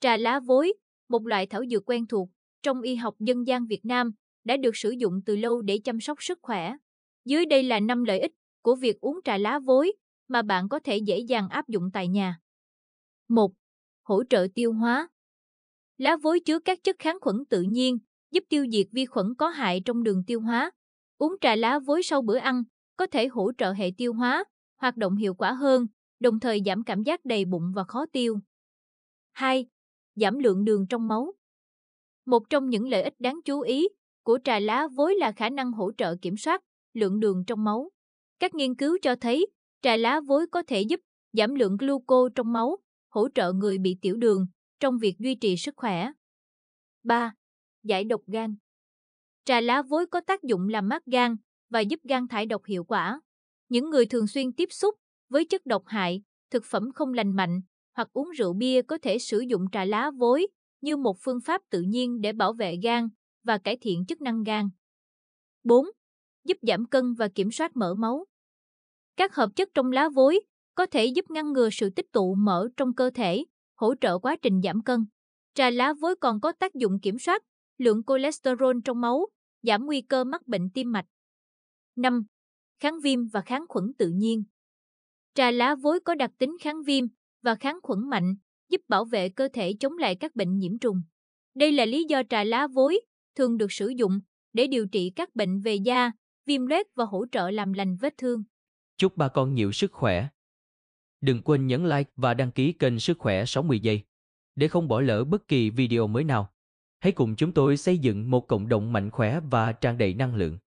Trà lá vối, một loại thảo dược quen thuộc trong y học dân gian Việt Nam, đã được sử dụng từ lâu để chăm sóc sức khỏe. Dưới đây là 5 lợi ích của việc uống trà lá vối mà bạn có thể dễ dàng áp dụng tại nhà. 1. Hỗ trợ tiêu hóa. Lá vối chứa các chất kháng khuẩn tự nhiên, giúp tiêu diệt vi khuẩn có hại trong đường tiêu hóa. Uống trà lá vối sau bữa ăn có thể hỗ trợ hệ tiêu hóa, hoạt động hiệu quả hơn, đồng thời giảm cảm giác đầy bụng và khó tiêu. 2 giảm lượng đường trong máu. Một trong những lợi ích đáng chú ý của trà lá vối là khả năng hỗ trợ kiểm soát lượng đường trong máu. Các nghiên cứu cho thấy trà lá vối có thể giúp giảm lượng gluco trong máu, hỗ trợ người bị tiểu đường trong việc duy trì sức khỏe. 3. Giải độc gan Trà lá vối có tác dụng làm mát gan và giúp gan thải độc hiệu quả. Những người thường xuyên tiếp xúc với chất độc hại, thực phẩm không lành mạnh hoặc uống rượu bia có thể sử dụng trà lá vối như một phương pháp tự nhiên để bảo vệ gan và cải thiện chức năng gan. 4. Giúp giảm cân và kiểm soát mỡ máu. Các hợp chất trong lá vối có thể giúp ngăn ngừa sự tích tụ mỡ trong cơ thể, hỗ trợ quá trình giảm cân. Trà lá vối còn có tác dụng kiểm soát lượng cholesterol trong máu, giảm nguy cơ mắc bệnh tim mạch. 5. Kháng viêm và kháng khuẩn tự nhiên. Trà lá vối có đặc tính kháng viêm, và kháng khuẩn mạnh, giúp bảo vệ cơ thể chống lại các bệnh nhiễm trùng. Đây là lý do trà lá vối thường được sử dụng để điều trị các bệnh về da, viêm loét và hỗ trợ làm lành vết thương. Chúc bà con nhiều sức khỏe. Đừng quên nhấn like và đăng ký kênh Sức khỏe 60 giây để không bỏ lỡ bất kỳ video mới nào. Hãy cùng chúng tôi xây dựng một cộng đồng mạnh khỏe và tràn đầy năng lượng.